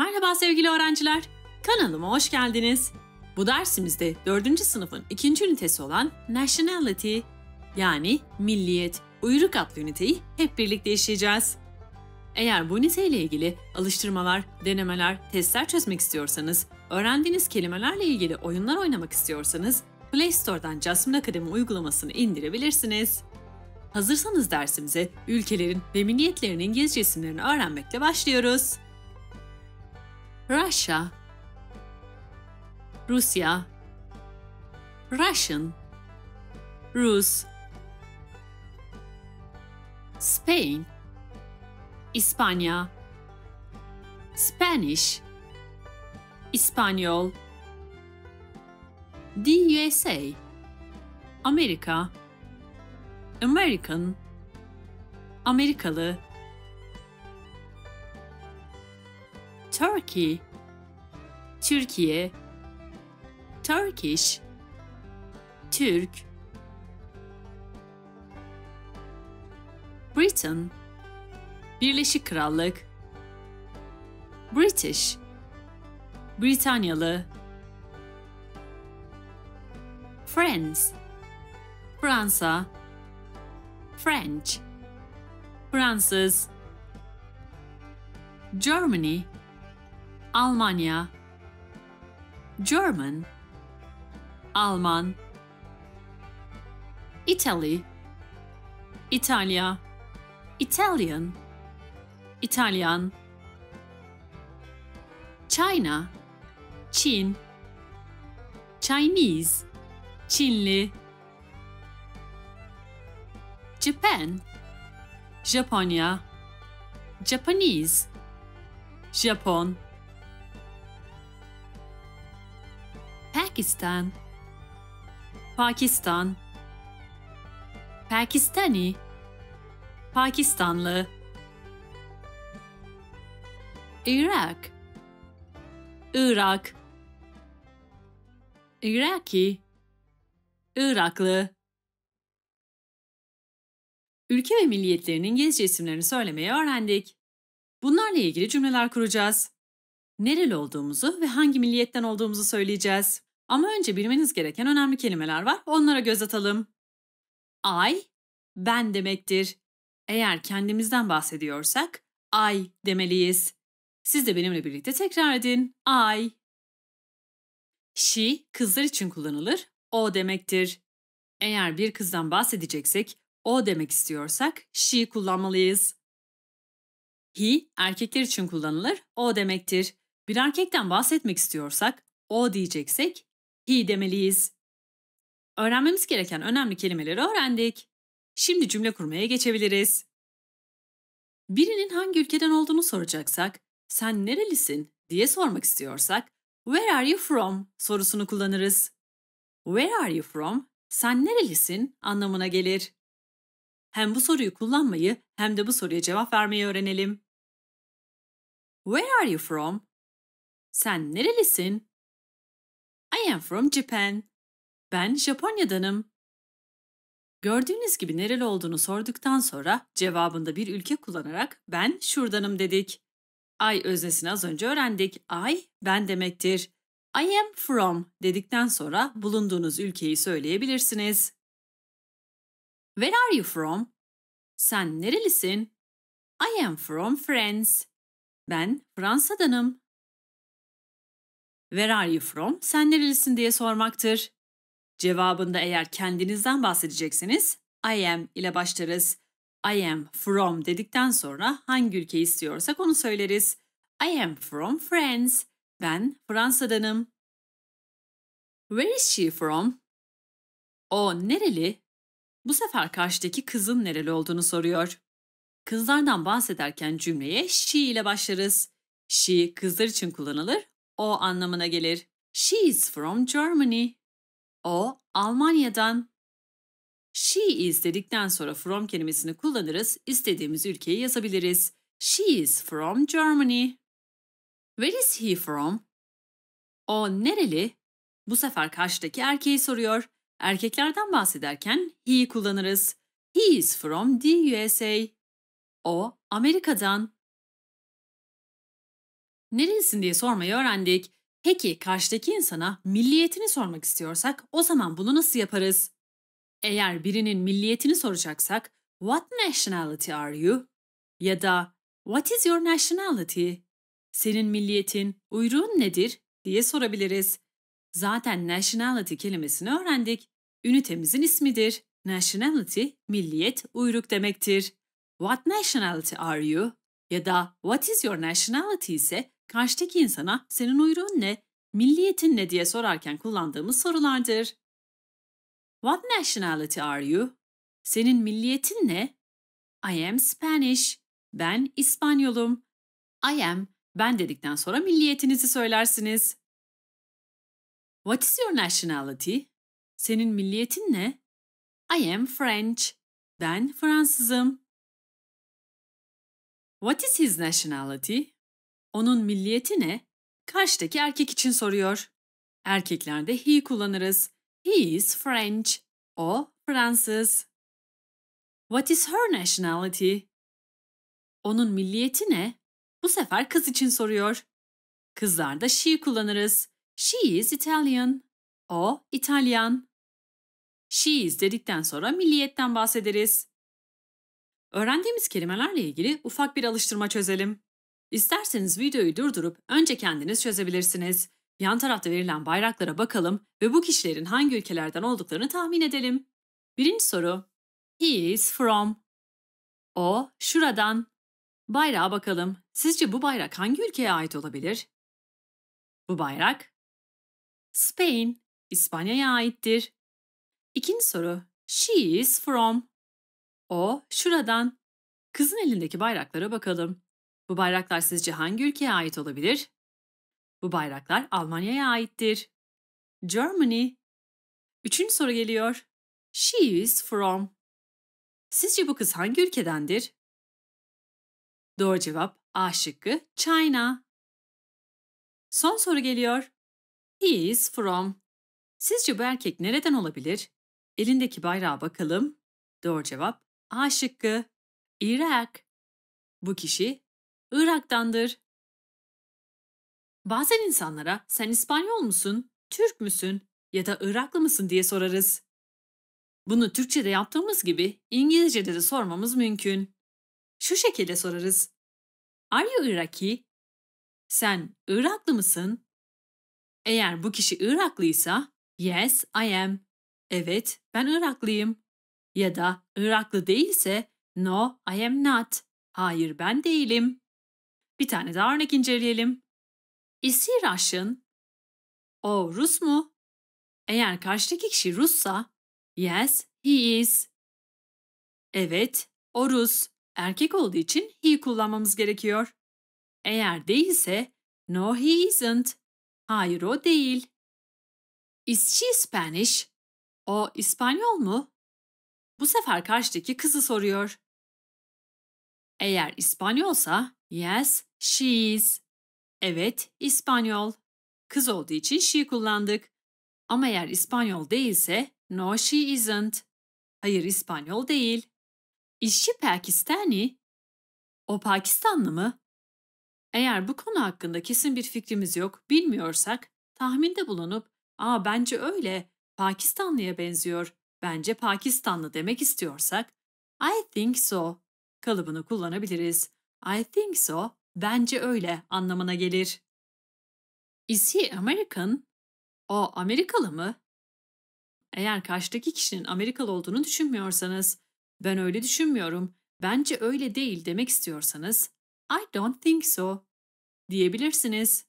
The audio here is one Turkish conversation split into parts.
Merhaba sevgili öğrenciler, kanalıma hoş geldiniz. Bu dersimizde 4. sınıfın 2. ünitesi olan Nationality yani milliyet, uyruk adlı üniteyi hep birlikte işleyeceğiz. Eğer bu üniteyle ilgili alıştırmalar, denemeler, testler çözmek istiyorsanız, öğrendiğiniz kelimelerle ilgili oyunlar oynamak istiyorsanız Play Store'dan Jasmine Akademi uygulamasını indirebilirsiniz. Hazırsanız dersimize ülkelerin ve milliyetlerin İngilizce isimlerini öğrenmekle başlıyoruz. Russia Rusya Russian Rus Spain İspanya Spanish İspanyol The USA Amerika American Amerikalı Turkey Türkiye Turkish Türk Britain Birleşik Krallık British Britanyalı Friends Fransa French Fransız Germany Almanya German Alman Italy İtalya Italian İtalyan China Çin Chinese Çinli Japan Japonya Japanese Japon Pakistan Pakistan Pakistani Pakistanlı Irak Irak Iraki Iraklı Ülke ve milliyetlerinin İngilizce isimlerini söylemeyi öğrendik. Bunlarla ilgili cümleler kuracağız. Nereli olduğumuzu ve hangi milliyetten olduğumuzu söyleyeceğiz. Ama önce bilmeniz gereken önemli kelimeler var. Onlara göz atalım. I, ben demektir. Eğer kendimizden bahsediyorsak I demeliyiz. Siz de benimle birlikte tekrar edin. I. She, kızlar için kullanılır. O demektir. Eğer bir kızdan bahsedeceksek, o demek istiyorsak she kullanmalıyız. He, erkekler için kullanılır. O demektir. Bir erkekten bahsetmek istiyorsak, o diyeceksek hi demeliyiz. Öğrenmemiz gereken önemli kelimeleri öğrendik. Şimdi cümle kurmaya geçebiliriz. Birinin hangi ülkeden olduğunu soracaksak, sen nerelisin diye sormak istiyorsak, where are you from sorusunu kullanırız. Where are you from? Sen nerelisin anlamına gelir. Hem bu soruyu kullanmayı hem de bu soruya cevap vermeyi öğrenelim. Where are you from? Sen nerelisin? I am from Japan. Ben Japonya'danım. Gördüğünüz gibi nereli olduğunu sorduktan sonra cevabında bir ülke kullanarak ben şuradanım dedik. I öznesini az önce öğrendik. I ben demektir. I am from dedikten sonra bulunduğunuz ülkeyi söyleyebilirsiniz. Where are you from? Sen nerelisin? I am from France. Ben Fransa'danım. Where are you from? Sen nerelisin diye sormaktır. Cevabında eğer kendinizden bahsedecekseniz I am ile başlarız. I am from dedikten sonra hangi ülke istiyorsak onu söyleriz. I am from France. Ben Fransa'danım. Where is she from? O nereli? Bu sefer karşıdaki kızın nereli olduğunu soruyor. Kızlardan bahsederken cümleye she ile başlarız. She kızlar için kullanılır, o anlamına gelir. She is from Germany. O Almanya'dan. She is dedikten sonra from kelimesini kullanırız. İstediğimiz ülkeyi yazabiliriz. She is from Germany. Where is he from? O nereli? Bu sefer karşıdaki erkeği soruyor. Erkeklerden bahsederken he kullanırız. He is from the USA. O Amerika'dan. Nerelisin diye sormayı öğrendik. Peki karşıdaki insana milliyetini sormak istiyorsak o zaman bunu nasıl yaparız? Eğer birinin milliyetini soracaksak what nationality are you? Ya da what is your nationality? Senin milliyetin, uyruğun nedir diye sorabiliriz. Zaten nationality kelimesini öğrendik. Ünitemizin ismidir. Nationality, milliyet, uyruk demektir. What nationality are you? Ya da what is your nationality ise karşıdaki insana senin uyruğun ne, milliyetin ne diye sorarken kullandığımız sorulardır. What nationality are you? Senin milliyetin ne? I am Spanish. Ben İspanyolum. I am ben dedikten sonra milliyetinizi söylersiniz. What is your nationality? Senin milliyetin ne? I am French. Ben Fransızım. What is his nationality? Onun milliyeti ne? Karşıdaki erkek için soruyor. Erkeklerde he kullanırız. He is French. O Fransız. What is her nationality? Onun milliyeti ne? Bu sefer kız için soruyor. Kızlarda she kullanırız. She is Italian. O İtalyan. She is dedikten sonra milliyetten bahsederiz. Öğrendiğimiz kelimelerle ilgili ufak bir alıştırma çözelim. İsterseniz videoyu durdurup önce kendiniz çözebilirsiniz. Yan tarafta verilen bayraklara bakalım ve bu kişilerin hangi ülkelerden olduklarını tahmin edelim. Birinci soru. He is from. O şuradan. Bayrağa bakalım. Sizce bu bayrak hangi ülkeye ait olabilir? Bu bayrak Spain, İspanya'ya aittir. İkinci soru. She is from. O şuradan. Kızın elindeki bayraklara bakalım. Bu bayraklar sizce hangi ülkeye ait olabilir? Bu bayraklar Almanya'ya aittir. Germany. Üçüncü soru geliyor. She is from. Sizce bu kız hangi ülkedendir? Doğru cevap A şıkkı China. Son soru geliyor. He is from. Sizce bu erkek nereden olabilir? Elindeki bayrağa bakalım. Doğru cevap A şıkkı. Irak. Bu kişi Irak'tandır. Bazen insanlara sen İspanyol musun, Türk müsün ya da Iraklı mısın diye sorarız. Bunu Türkçe'de yaptığımız gibi İngilizce'de de sormamız mümkün. Şu şekilde sorarız. Are you Iraqi? Sen Iraklı mısın? Eğer bu kişi Iraklıysa, yes I am. Evet, ben Iraklıyım. Ya da Iraklı değilse, no I am not. Hayır, ben değilim. Bir tane daha örnek inceleyelim. İsiraşın. O Rus mu? Eğer karşıdaki kişi Russa, yes, he is. Evet, o Rus. Erkek olduğu için he kullanmamız gerekiyor. Eğer değilse, no he isn't. Hayır o değil. Is she Spanish? O İspanyol mu? Bu sefer karşıdaki kızı soruyor. Eğer İspanyolsa Yes, she is. Evet, İspanyol. Kız olduğu için she kullandık. Ama eğer İspanyol değilse no she isn't. Hayır İspanyol değil. Is she Pakistani? O Pakistanlı mı? Eğer bu konu hakkında kesin bir fikrimiz yok, bilmiyorsak tahminde bulunup ''Aa bence öyle, Pakistanlıya benziyor, bence Pakistanlı demek istiyorsak I think so kalıbını kullanabiliriz. I think so, bence öyle anlamına gelir. Is he American? O Amerikalı mı? Eğer karşıdaki kişinin Amerikalı olduğunu düşünmüyorsanız, ben öyle düşünmüyorum, bence öyle değil demek istiyorsanız, I don't think so diyebilirsiniz.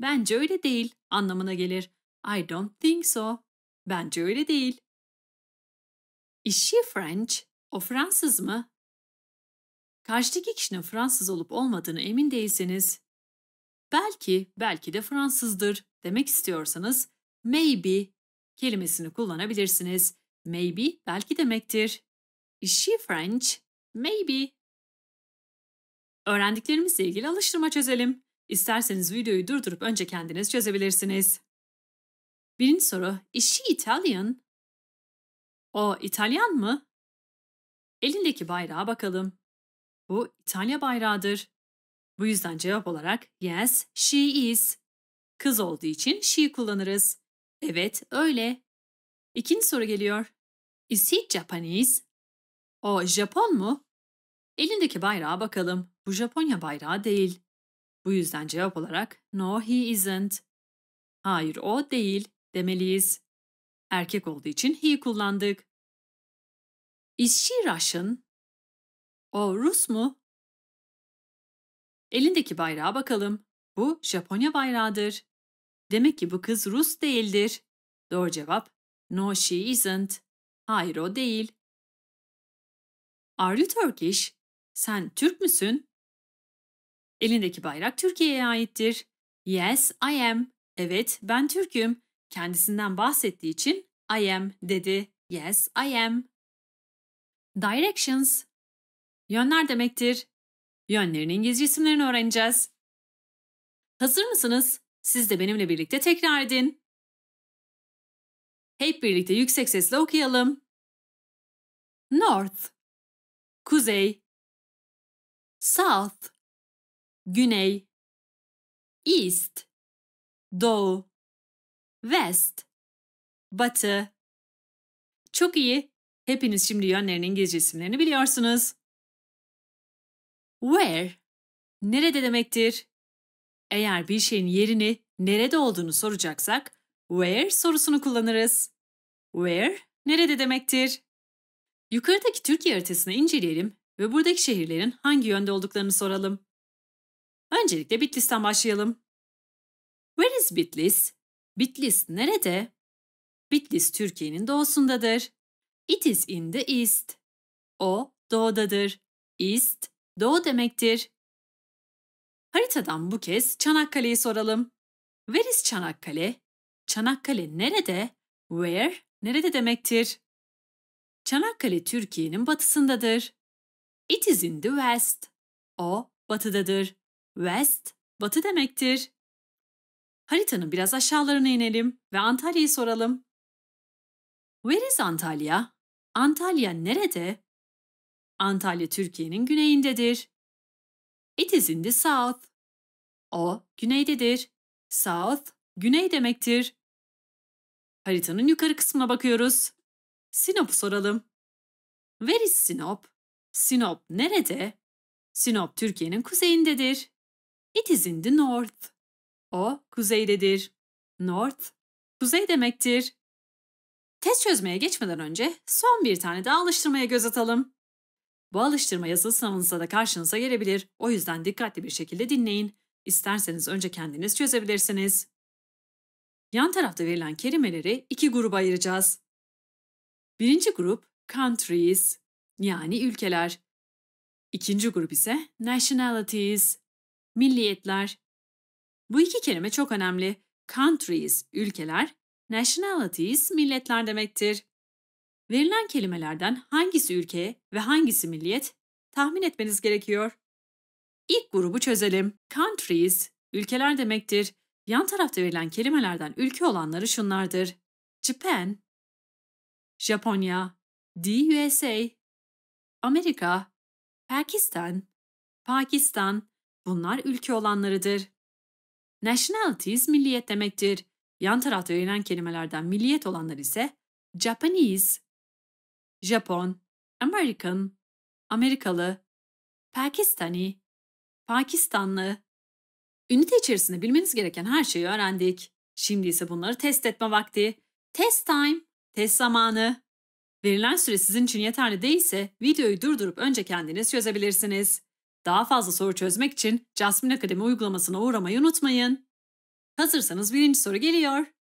Bence öyle değil anlamına gelir. I don't think so. Bence öyle değil. Is she French? O Fransız mı? karşıdaki kişinin Fransız olup olmadığını emin değilseniz, belki, belki de Fransızdır demek istiyorsanız maybe kelimesini kullanabilirsiniz. Maybe belki demektir. Is she French? Maybe. Öğrendiklerimizle ilgili alıştırma çözelim. İsterseniz videoyu durdurup önce kendiniz çözebilirsiniz. Birinci soru, is she Italian? O İtalyan mı? Elindeki bayrağa bakalım. Bu İtalya bayrağıdır. Bu yüzden cevap olarak yes, she is. Kız olduğu için she kullanırız. Evet, öyle. İkinci soru geliyor. Is he Japanese? O Japon mu? Elindeki bayrağa bakalım. Bu Japonya bayrağı değil. Bu yüzden cevap olarak no he isn't. Hayır o değil demeliyiz. Erkek olduğu için he kullandık. Is she Russian? O Rus mu? Elindeki bayrağa bakalım. Bu Japonya bayrağıdır. Demek ki bu kız Rus değildir. Doğru cevap No she isn't. Hayır o değil. Are you Turkish? Sen Türk müsün? Elindeki bayrak Türkiye'ye aittir. Yes, I am. Evet, ben Türk'üm. Kendisinden bahsettiği için I am dedi. Yes, I am. Directions Yönler demektir. Yönlerin İngilizce isimlerini öğreneceğiz. Hazır mısınız? Siz de benimle birlikte tekrar edin. Hep birlikte yüksek sesle okuyalım. North Kuzey South Güney East Doğu West Batı Çok iyi. Hepiniz şimdi yönlerin İngilizce isimlerini biliyorsunuz. Where, nerede demektir? Eğer bir şeyin yerini, nerede olduğunu soracaksak, where sorusunu kullanırız. Where, nerede demektir? Yukarıdaki Türkiye haritasını inceleyelim ve buradaki şehirlerin hangi yönde olduklarını soralım. Öncelikle Bitlis'ten başlayalım. Where is Bitlis? Bitlis nerede? Bitlis Türkiye'nin doğusundadır. It is in the east. O doğudadır. East doğu demektir. Haritadan bu kez Çanakkale'yi soralım. Where is Çanakkale? Çanakkale nerede? Where nerede demektir? Çanakkale Türkiye'nin batısındadır. It is in the west. O batıdadır. West batı demektir. Haritanın biraz aşağılarına inelim ve Antalya'yı soralım. Where is Antalya? Antalya nerede? Antalya Türkiye'nin güneyindedir. It is in the south. O güneydedir. South güney demektir. Haritanın yukarı kısmına bakıyoruz. Sinop soralım. Where is Sinop? Sinop nerede? Sinop Türkiye'nin kuzeyindedir. It is in the north. O kuzeydedir. North kuzey demektir. Test çözmeye geçmeden önce son bir tane daha alıştırmaya göz atalım. Bu alıştırma yazılı sınavınızda da karşınıza gelebilir. O yüzden dikkatli bir şekilde dinleyin. İsterseniz önce kendiniz çözebilirsiniz. Yan tarafta verilen kelimeleri iki gruba ayıracağız. Birinci grup countries yani ülkeler. İkinci grup ise nationalities milliyetler. Bu iki kelime çok önemli. Countries ülkeler, nationalities milletler demektir. Verilen kelimelerden hangisi ülke ve hangisi milliyet tahmin etmeniz gerekiyor. İlk grubu çözelim. Countries, ülkeler demektir. Yan tarafta verilen kelimelerden ülke olanları şunlardır. Japan, Japonya, the USA, Amerika, Pakistan, Pakistan bunlar ülke olanlarıdır. Nationalities milliyet demektir. Yan tarafta verilen kelimelerden milliyet olanlar ise Japanese, Japon, American, Amerikalı, Pakistani, Pakistanlı. Ünite içerisinde bilmeniz gereken her şeyi öğrendik. Şimdi ise bunları test etme vakti. Test time, test zamanı. Verilen süre sizin için yeterli değilse videoyu durdurup önce kendiniz çözebilirsiniz. Daha fazla soru çözmek için Jasmine Akademi uygulamasına uğramayı unutmayın. Hazırsanız birinci soru geliyor.